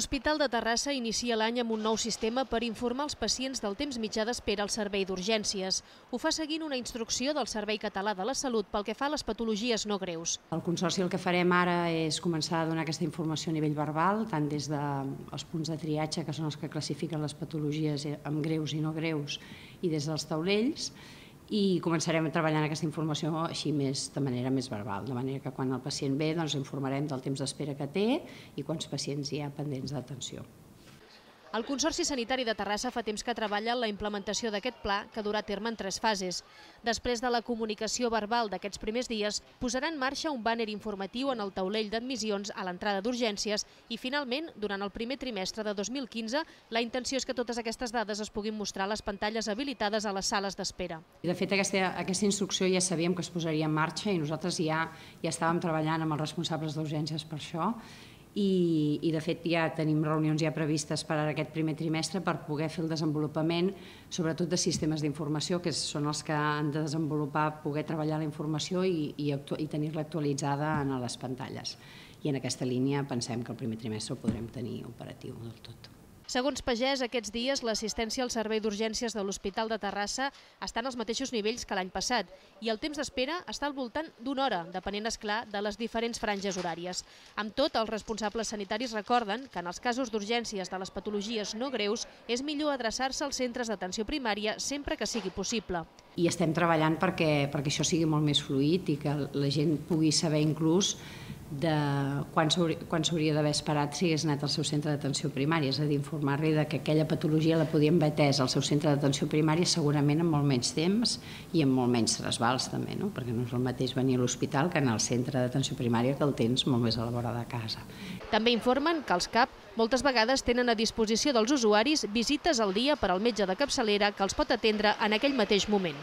L'Hospital de Terrassa inicia l'any amb un nou sistema per informar els pacients del temps mitjà d'espera al servei d'urgències. Ho fa seguint una instrucció del Servei Català de la Salut pel que fa a les patologies no greus. El Consorci el que farem ara és començar a donar aquesta informació a nivell verbal, tant des dels punts de triatge, que són els que classifiquen les patologies eh, amb greus i no greus, i des dels taulells, i començarem a treballar en aquesta informació així més, de manera més verbal, de manera que quan el pacient ve doncs informarem del temps d'espera que té i quants pacients hi ha pendents d'atenció. El Consorci Sanitari de Terrassa fa temps que treballa en la implementació d'aquest pla, que durà a terme en tres fases. Després de la comunicació verbal d'aquests primers dies, posarà en marxa un bàner informatiu en el taulell d'admissions a l'entrada d'urgències i, finalment, durant el primer trimestre de 2015, la intenció és que totes aquestes dades es puguin mostrar a les pantalles habilitades a les sales d'espera. De fet, aquesta, aquesta instrucció ja sabíem que es posaria en marxa i nosaltres ja, ja estàvem treballant amb els responsables d'urgències per això i, i de fet ja tenim reunions ja previstes per a aquest primer trimestre per poder fer el desenvolupament sobretot de sistemes d'informació que són els que han de desenvolupar poder treballar la informació i, i, i tenir-la actualitzada en les pantalles i en aquesta línia pensem que el primer trimestre ho podrem tenir operatiu del tot. Segons Pagès, aquests dies l'assistència al servei d'urgències de l'Hospital de Terrassa estan als mateixos nivells que l'any passat i el temps d'espera està al voltant d'una hora, depenent, és clar de les diferents franges horàries. Amb tot, els responsables sanitaris recorden que en els casos d'urgències de les patologies no greus és millor adreçar-se als centres d'atenció primària sempre que sigui possible. I estem treballant perquè, perquè això sigui molt més fluid i que la gent pugui saber inclús de quan s'hauria d'haver esperat si hagués anat al seu centre d'atenció primària, és a dir, informar-li que aquella patologia la podien haver atès al seu centre d'atenció primària segurament amb molt menys temps i amb molt menys trasbals també, no? perquè no és el mateix venir a l'hospital que anar al centre d'atenció primària que el tens molt més a la vora de casa. També informen que els CAP moltes vegades tenen a disposició dels usuaris visites al dia per al metge de capçalera que els pot atendre en aquell mateix moment.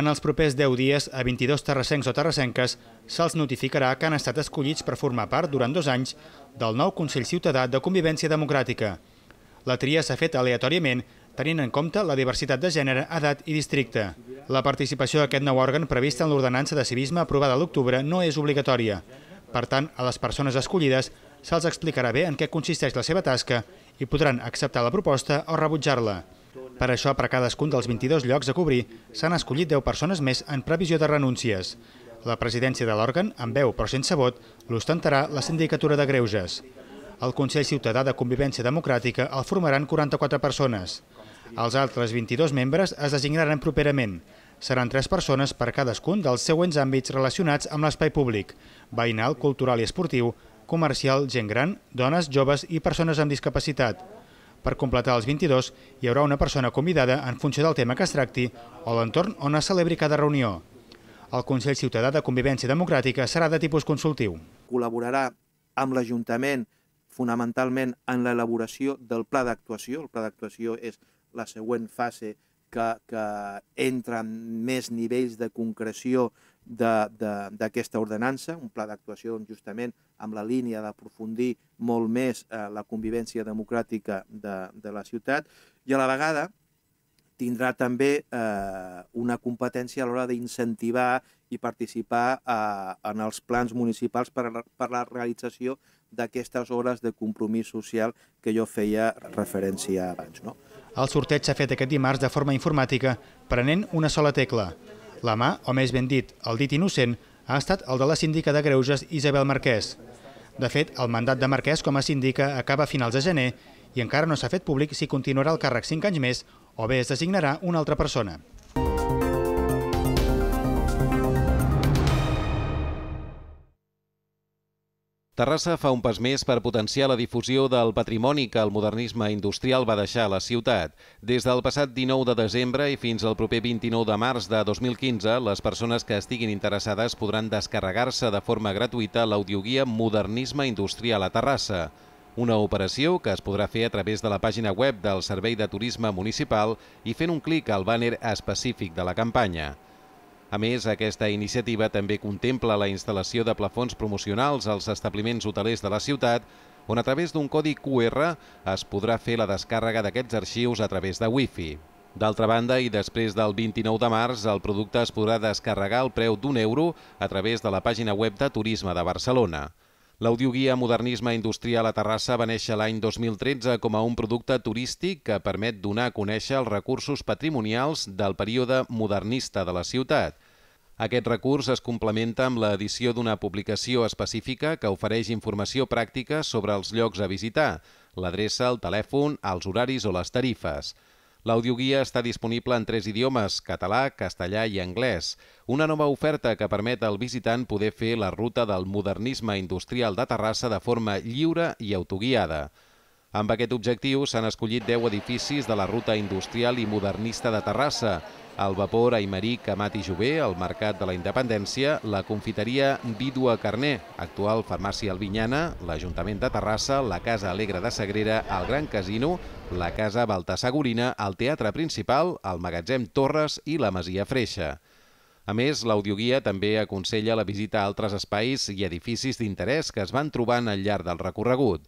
En els propers 10 dies, a 22 terrassencs o terrassenques se'ls notificarà que han estat escollits per formar part durant dos anys del nou Consell Ciutadà de Convivència Democràtica. La tria s'ha fet aleatòriament tenint en compte la diversitat de gènere, edat i districte. La participació d'aquest nou òrgan prevista en l'ordenança de civisme aprovada a l'octubre no és obligatòria. Per tant, a les persones escollides se'ls explicarà bé en què consisteix la seva tasca i podran acceptar la proposta o rebutjar-la. Per això, per cadascun dels 22 llocs a cobrir, s'han escollit 10 persones més en previsió de renúncies. La presidència de l'òrgan, amb veu però sense vot, l'ostentarà la Sindicatura de Greuges. El Consell Ciutadà de Convivència Democràtica el formaran 44 persones. Els altres 22 membres es designaran properament. Seran 3 persones per cadascun dels següents àmbits relacionats amb l'espai públic, veïnal, cultural i esportiu, comercial, gent gran, dones, joves i persones amb discapacitat. Per completar els 22, hi haurà una persona convidada en funció del tema que es tracti o l'entorn on es celebri cada reunió. El Consell Ciutadà de Convivència Democràtica serà de tipus consultiu. Col·laborarà amb l'Ajuntament fonamentalment en l'elaboració del pla d'actuació. El pla d'actuació és la següent fase que, que entra en més nivells de concreció d'aquesta ordenança, un pla d'actuació on justament amb la línia d'aprofundir molt més eh, la convivència democràtica de, de la ciutat i a la vegada tindrà també eh, una competència a l'hora d'incentivar i participar eh, en els plans municipals per, a, per a la realització d'aquestes obres de compromís social que jo feia referència abans. No? El sorteig s'ha fet aquest dimarts de forma informàtica, prenent una sola tecla. La mà, o més ben dit, el dit innocent, ha estat el de la síndica de Greuges Isabel Marquès. De fet, el mandat de Marquès com a síndica acaba a finals de gener i encara no s'ha fet públic si continuarà el càrrec 5 anys més o bé es designarà una altra persona. Terrassa fa un pas més per potenciar la difusió del patrimoni que el modernisme industrial va deixar a la ciutat. Des del passat 19 de desembre i fins al proper 29 de març de 2015, les persones que estiguin interessades podran descarregar-se de forma gratuïta l'audioguia Modernisme Industrial a Terrassa, una operació que es podrà fer a través de la pàgina web del Servei de Turisme Municipal i fent un clic al bàner específic de la campanya. A més, aquesta iniciativa també contempla la instal·lació de plafons promocionals als establiments hotelers de la ciutat, on a través d'un codi QR es podrà fer la descàrrega d'aquests arxius a través de Wi-Fi. D'altra banda, i després del 29 de març, el producte es podrà descarregar al preu d'un euro a través de la pàgina web de Turisme de Barcelona. L'audioguia Modernisme Industrial a Terrassa va néixer l'any 2013 com a un producte turístic que permet donar a conèixer els recursos patrimonials del període modernista de la ciutat. Aquest recurs es complementa amb l'edició d'una publicació específica que ofereix informació pràctica sobre els llocs a visitar, l'adreça, el telèfon, els horaris o les tarifes. L'audioguia està disponible en tres idiomes, català, castellà i anglès. Una nova oferta que permet al visitant poder fer la ruta del modernisme industrial de Terrassa de forma lliure i autoguiada. Amb aquest objectiu s'han escollit 10 edificis de la ruta industrial i modernista de Terrassa, el vapor Aimerí Camat i Jové, el Mercat de la Independència, la confiteria Vídua Carné, actual farmàcia Albinyana, l'Ajuntament de Terrassa, la Casa Alegre de Sagrera, el Gran Casino, la Casa Baltasagorina, el Teatre Principal, el Magatzem Torres i la Masia Freixa. A més, l'audioguia també aconsella la visita a altres espais i edificis d'interès que es van trobant al llarg del recorregut.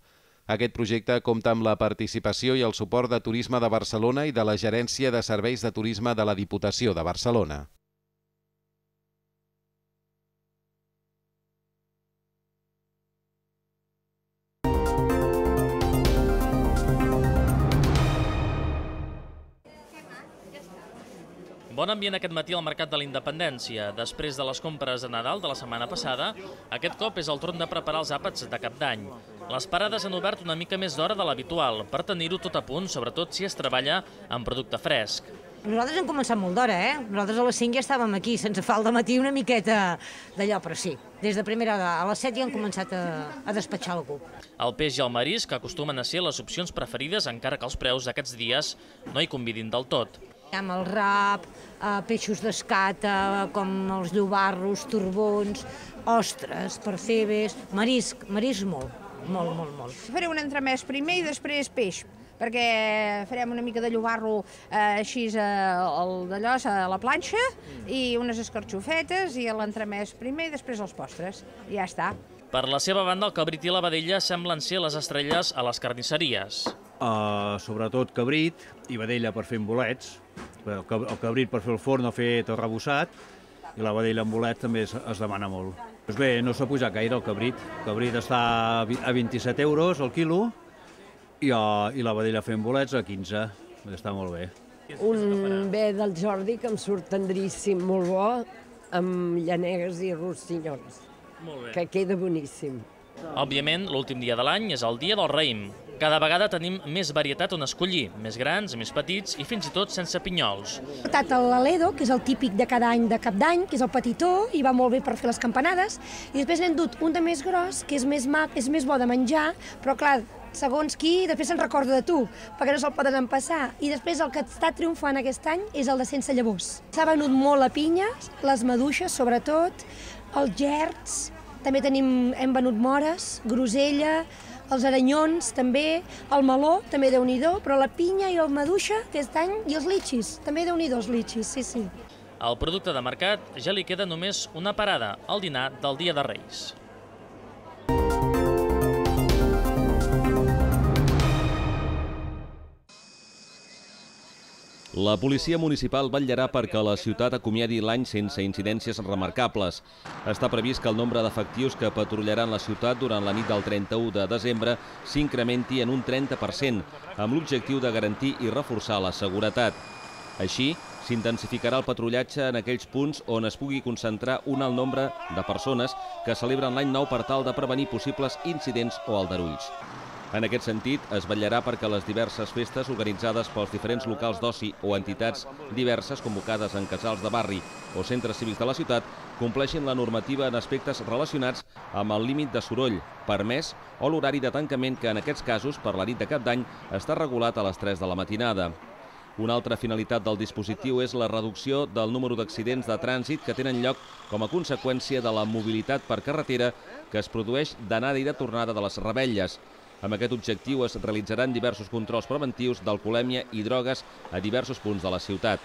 Aquest projecte compta amb la participació i el suport de Turisme de Barcelona i de la Gerència de Serveis de Turisme de la Diputació de Barcelona. Bon ambient aquest matí al Mercat de la Independència. Després de les compres de Nadal de la setmana passada, aquest cop és el torn de preparar els àpats de cap d'any. Les parades han obert una mica més d'hora de l'habitual, per tenir-ho tot a punt, sobretot si es treballa amb producte fresc. Nosaltres hem començat molt d'hora, eh? Nosaltres a les 5 ja estàvem aquí, sense fa de matí una miqueta d'allò, però sí. Des de primera hora a les 7 ja han començat a, a despatxar algú. El peix i el marisc acostumen a ser les opcions preferides, encara que els preus d'aquests dies no hi convidin del tot ha el rap, eh, peixos d'escata, com els llobarros, turbons, ostres, percebes, marisc, marisc molt, molt, molt, molt. Faré un entremès primer i després peix perquè farem una mica de llobarro eh, així eh, d'allò a la planxa mm. i unes escarxofetes i l'entremès primer i després els postres. ja està. Per la seva banda, el cabrit i la vedella semblen ser les estrelles a les carnisseries eh, sobretot cabrit i vedella per fer bolets, el cabrit per fer el forn o fer arrebossat, i la vedella amb bolet també es, es demana molt. Pues doncs bé, no s'ha pujat gaire el cabrit. El cabrit està a 27 euros el quilo i, a, eh, i la vedella fent bolets a 15. Està molt bé. Un bé del Jordi que em surt tendríssim, molt bo, amb llanegues i rossinyons. Molt bé. Que queda boníssim. Òbviament, l'últim dia de l'any és el dia del raïm, cada vegada tenim més varietat on escollir, més grans, més petits i fins i tot sense pinyols. He portat l'Aledo, que és el típic de cada any de cap d'any, que és el petitó, i va molt bé per fer les campanades. I després n'hem dut un de més gros, que és més mac, és més bo de menjar, però clar, segons qui, després se'n recorda de tu, perquè no se'l poden empassar. I després el que està triomfant aquest any és el de sense llavors. S'ha venut molt la pinya, les maduixes sobretot, els gerds, també tenim, hem venut mores, grosella, els aranyons també, el meló, també de nhi però la pinya i el maduixa aquest any, i els litxis, també de nhi els litxis, sí, sí. Al producte de mercat ja li queda només una parada, el dinar del Dia de Reis. La policia municipal vetllarà perquè la ciutat acomiadi l'any sense incidències remarcables. Està previst que el nombre d'efectius que patrullaran la ciutat durant la nit del 31 de desembre s'incrementi en un 30%, amb l'objectiu de garantir i reforçar la seguretat. Així, s'intensificarà el patrullatge en aquells punts on es pugui concentrar un alt nombre de persones que celebren l'any nou per tal de prevenir possibles incidents o aldarulls. En aquest sentit, es vetllarà perquè les diverses festes organitzades pels diferents locals d'oci o entitats diverses convocades en casals de barri o centres cívics de la ciutat compleixin la normativa en aspectes relacionats amb el límit de soroll permès o l'horari de tancament que en aquests casos, per la nit de cap d'any, està regulat a les 3 de la matinada. Una altra finalitat del dispositiu és la reducció del número d'accidents de trànsit que tenen lloc com a conseqüència de la mobilitat per carretera que es produeix d'anada i de tornada de les rebelles. Amb aquest objectiu es realitzaran diversos controls preventius d'alcoholèmia i drogues a diversos punts de la ciutat.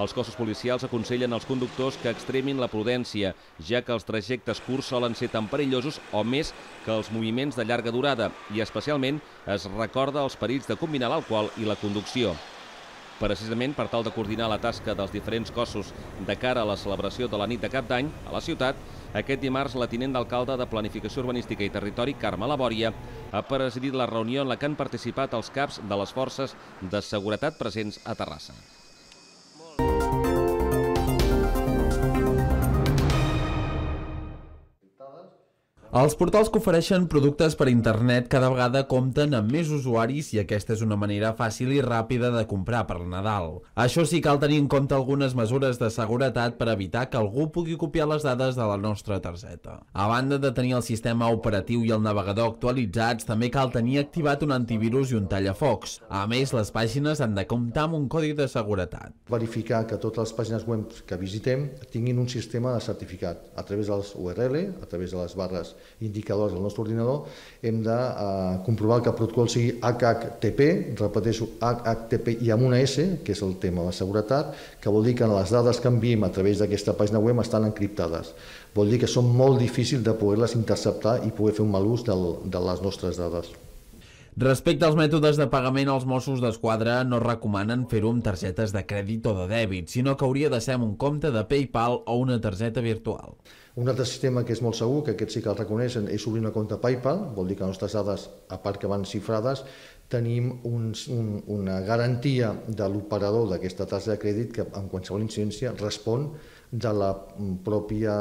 Els cossos policials aconsellen als conductors que extremin la prudència, ja que els trajectes curts solen ser tan perillosos o més que els moviments de llarga durada i especialment es recorda els perills de combinar l'alcohol i la conducció. Precisament per tal de coordinar la tasca dels diferents cossos de cara a la celebració de la nit de cap d'any a la ciutat, aquest dimarts, la tinent d'alcalde de Planificació Urbanística i Territori, Carme Labòria, ha presidit la reunió en la que han participat els caps de les forces de seguretat presents a Terrassa. Els portals que ofereixen productes per internet cada vegada compten amb més usuaris i aquesta és una manera fàcil i ràpida de comprar per Nadal. Això sí, cal tenir en compte algunes mesures de seguretat per evitar que algú pugui copiar les dades de la nostra targeta. A banda de tenir el sistema operatiu i el navegador actualitzats, també cal tenir activat un antivirus i un tallafocs. A més, les pàgines han de comptar amb un codi de seguretat. Verificar que totes les pàgines web que visitem tinguin un sistema de certificat a través dels URL, a través de les barres indicadors del nostre ordinador, hem de eh, comprovar que el protocol sigui HHTP, repeteixo, HHTP i amb una S, que és el tema de seguretat, que vol dir que les dades que enviem a través d'aquesta pàgina web estan encriptades. Vol dir que són molt difícils de poder-les interceptar i poder fer un mal ús del, de les nostres dades. Respecte als mètodes de pagament, els Mossos d'Esquadra no recomanen fer-ho amb targetes de crèdit o de dèbit, sinó que hauria de ser un compte de PayPal o una targeta virtual. Un altre sistema que és molt segur, que aquest sí que el reconeixen, és obrir una compte PayPal, vol dir que les nostres dades, a part que van xifrades, tenim un, un, una garantia de l'operador d'aquesta targeta de crèdit que en qualsevol incidència respon de la mm, pròpia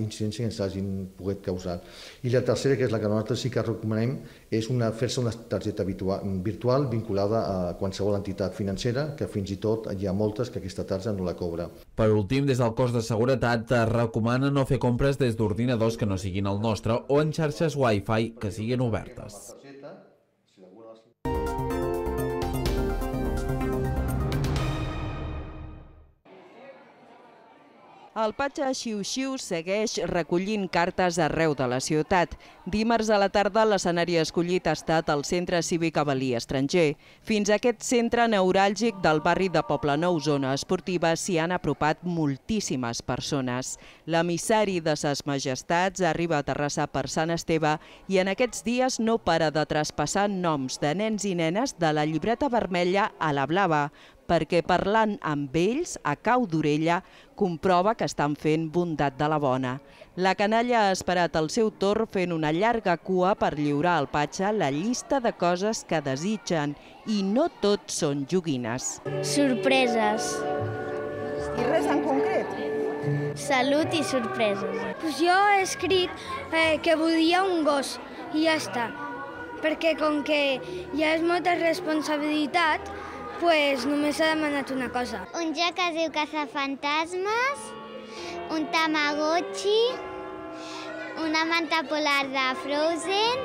incidència que ens hagin pogut causar. I la tercera, que és la que nosaltres sí que recomanem, és una fer-se una targeta virtual vinculada a qualsevol entitat financera, que fins i tot hi ha moltes que aquesta targeta no la cobra. Per últim, des del cos de seguretat eh, recomana no fer compres des d'ordinadors que no siguin el nostre o en xarxes Wi-Fi que siguin obertes. El patge Xiu-Xiu segueix recollint cartes arreu de la ciutat. Dimarts a la tarda l'escenari escollit ha estat el Centre Cívic Avalí Estranger. Fins a aquest centre neuràlgic del barri de Poblenou, zona esportiva, s'hi han apropat moltíssimes persones. L'emissari de ses majestats arriba a Terrassa per Sant Esteve i en aquests dies no para de traspassar noms de nens i nenes de la llibreta vermella a la blava perquè parlant amb ells, a cau d'orella, comprova que estan fent bondat de la bona. La canalla ha esperat el seu torn fent una llarga cua per lliurar al patxa la llista de coses que desitgen i no tot són joguines. Sorpreses. I res en concret? Salut i sorpreses. Pues jo he escrit eh, que volia un gos i ja està. Perquè com que ja és molta responsabilitat, pues, només ha demanat una cosa. Un joc que es diu Fantasmes, un Tamagotchi, una manta polar de Frozen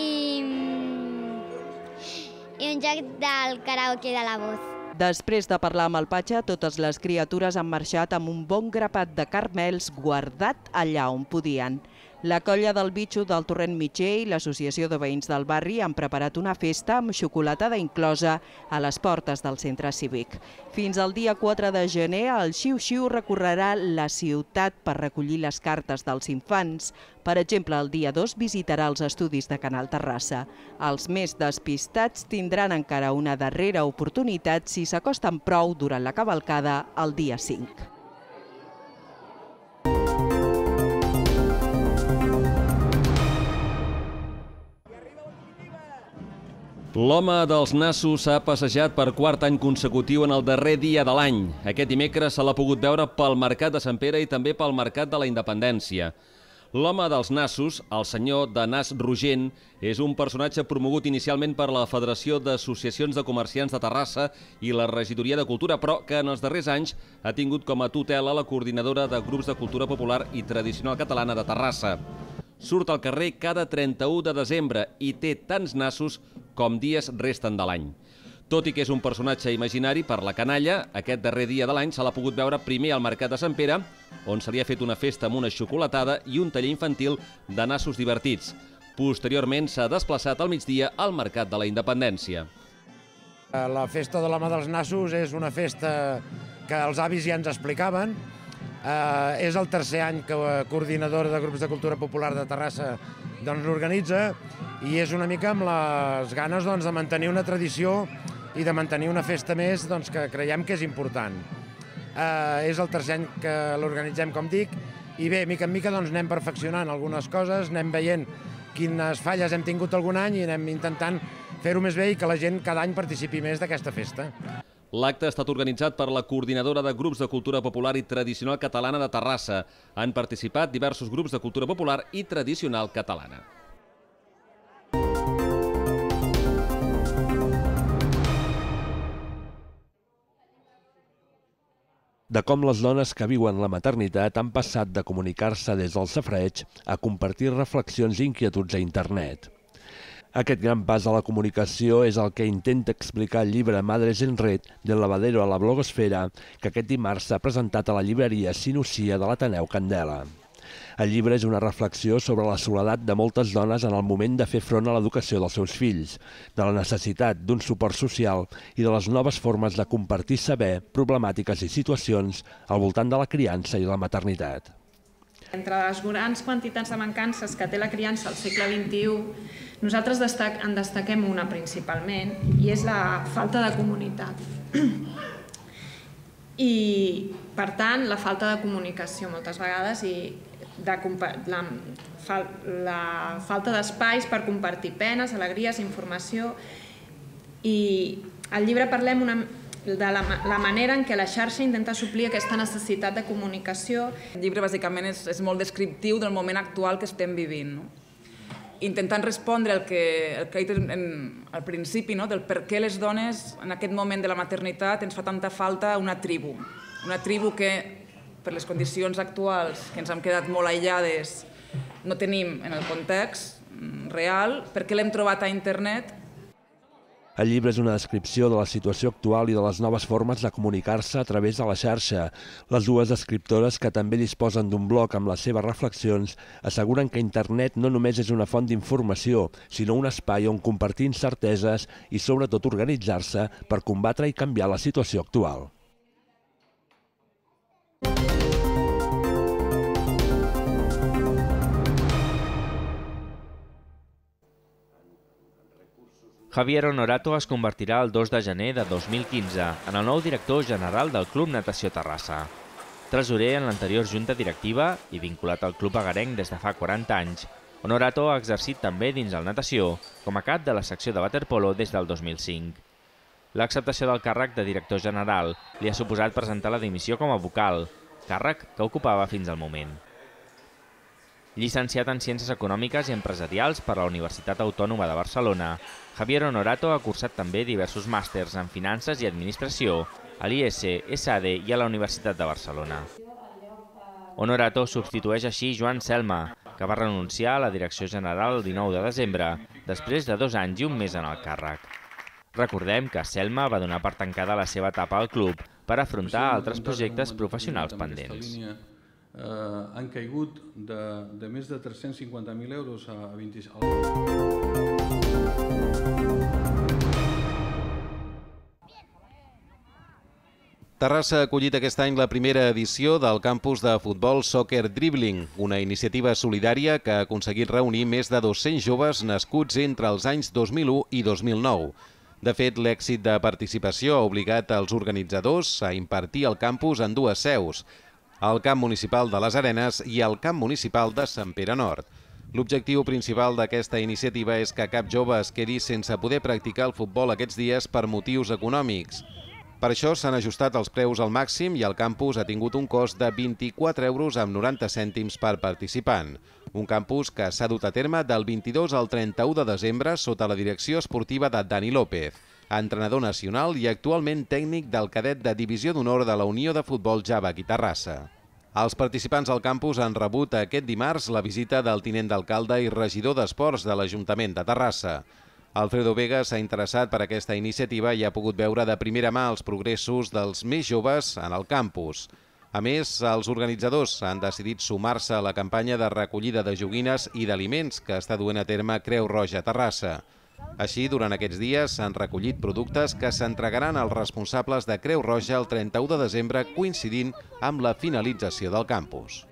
i, i un joc del karaoke de la voz. Després de parlar amb el patxa, totes les criatures han marxat amb un bon grapat de carmels guardat allà on podien. La colla del Bitxo del Torrent Mitger i l'Associació de Veïns del Barri han preparat una festa amb xocolatada inclosa a les portes del centre cívic. Fins al dia 4 de gener, el Xiu Xiu recorrerà la ciutat per recollir les cartes dels infants. Per exemple, el dia 2 visitarà els estudis de Canal Terrassa. Els més despistats tindran encara una darrera oportunitat si s'acosten prou durant la cavalcada el dia 5. L'home dels nassos s'ha passejat per quart any consecutiu en el darrer dia de l'any. Aquest dimecres se l'ha pogut veure pel Mercat de Sant Pere i també pel Mercat de la Independència. L'home dels nassos, el senyor de Nas Rogent, és un personatge promogut inicialment per la Federació d'Associacions de Comerciants de Terrassa i la Regidoria de Cultura, però que en els darrers anys ha tingut com a tutela la coordinadora de grups de cultura popular i tradicional catalana de Terrassa surt al carrer cada 31 de desembre i té tants nassos com dies resten de l'any. Tot i que és un personatge imaginari per la canalla, aquest darrer dia de l'any se l'ha pogut veure primer al Mercat de Sant Pere, on se li ha fet una festa amb una xocolatada i un taller infantil de nassos divertits. Posteriorment s'ha desplaçat al migdia al Mercat de la Independència. La festa de l'home dels nassos és una festa que els avis ja ens explicaven. Eh, és el tercer any que el eh, coordinador de grups de cultura popular de Terrassa doncs, l'organitza i és una mica amb les ganes doncs, de mantenir una tradició i de mantenir una festa més doncs, que creiem que és important. Eh, és el tercer any que l'organitzem, com dic, i bé, mica en mica doncs, anem perfeccionant algunes coses, anem veient quines falles hem tingut algun any i anem intentant fer-ho més bé i que la gent cada any participi més d'aquesta festa. L'acte ha estat organitzat per la coordinadora de grups de cultura popular i tradicional catalana de Terrassa. Han participat diversos grups de cultura popular i tradicional catalana. de com les dones que viuen la maternitat han passat de comunicar-se des del safreig a compartir reflexions i inquietuds a internet. Aquest gran pas a la comunicació és el que intenta explicar el llibre Madres en Red del lavadero a la blogosfera que aquest dimarts s'ha presentat a la llibreria Sinusia de l'Ateneu Candela. El llibre és una reflexió sobre la soledat de moltes dones en el moment de fer front a l'educació dels seus fills, de la necessitat d'un suport social i de les noves formes de compartir saber, problemàtiques i situacions al voltant de la criança i la maternitat. Entre les grans quantitats de mancances que té la criança al segle XXI, nosaltres destac, en destaquem una principalment, i és la falta de comunitat. I, per tant, la falta de comunicació moltes vegades i de la, fal la falta d'espais per compartir penes, alegries, informació i al llibre parlem una, de la, la manera en què la xarxa intenta suplir aquesta necessitat de comunicació. El llibre bàsicament és, és molt descriptiu del moment actual que estem vivint. No? intentant respondre el que, el que he dit en, al principi, no? del per què les dones en aquest moment de la maternitat ens fa tanta falta una tribu, una tribu que per les condicions actuals que ens han quedat molt aïllades, no tenim en el context mm, real, per què l'hem trobat a internet. El llibre és una descripció de la situació actual i de les noves formes de comunicar-se a través de la xarxa. Les dues escriptores, que també disposen d'un bloc amb les seves reflexions, asseguren que internet no només és una font d'informació, sinó un espai on compartir incerteses i sobretot organitzar-se per combatre i canviar la situació actual. Javier Honorato es convertirà el 2 de gener de 2015 en el nou director general del Club Natació Terrassa. Tresorer en l'anterior junta directiva i vinculat al club agarenc des de fa 40 anys, Honorato ha exercit també dins el natació com a cap de la secció de waterpolo des del 2005. L'acceptació del càrrec de director general li ha suposat presentar la dimissió com a vocal, càrrec que ocupava fins al moment. Llicenciat en Ciències Econòmiques i Empresarials per la Universitat Autònoma de Barcelona, Javier Honorato ha cursat també diversos màsters en Finances i Administració a l'IS, SAD i a la Universitat de Barcelona. Honorato substitueix així Joan Selma, que va renunciar a la direcció general el 19 de desembre, després de dos anys i un mes en el càrrec. Recordem que Selma va donar per tancada la seva etapa al club per afrontar altres projectes professionals pendents. Eh, han caigut de, de més de 350.000 euros a 26... Terrassa ha acollit aquest any la primera edició del campus de futbol Soccer Dribbling, una iniciativa solidària que ha aconseguit reunir més de 200 joves nascuts entre els anys 2001 i 2009. De fet, l'èxit de participació ha obligat els organitzadors a impartir el campus en dues seus, al Camp Municipal de les Arenes i al Camp Municipal de Sant Pere Nord. L'objectiu principal d'aquesta iniciativa és que cap jove es quedi sense poder practicar el futbol aquests dies per motius econòmics. Per això s'han ajustat els preus al màxim i el campus ha tingut un cost de 24 euros amb 90 cèntims per participant. Un campus que s'ha dut a terme del 22 al 31 de desembre sota la direcció esportiva de Dani López, entrenador nacional i actualment tècnic del cadet de Divisió d'Honor de la Unió de Futbol Java Guitarrassa. Els participants al campus han rebut aquest dimarts la visita del tinent d'alcalde i regidor d'Esports de l'Ajuntament de Terrassa. Alfredo Vega s'ha interessat per aquesta iniciativa i ha pogut veure de primera mà els progressos dels més joves en el campus. A més, els organitzadors han decidit sumar-se a la campanya de recollida de joguines i d'aliments que està duent a terme Creu Roja Terrassa. Així, durant aquests dies s'han recollit productes que s'entregaran als responsables de Creu Roja el 31 de desembre coincidint amb la finalització del campus.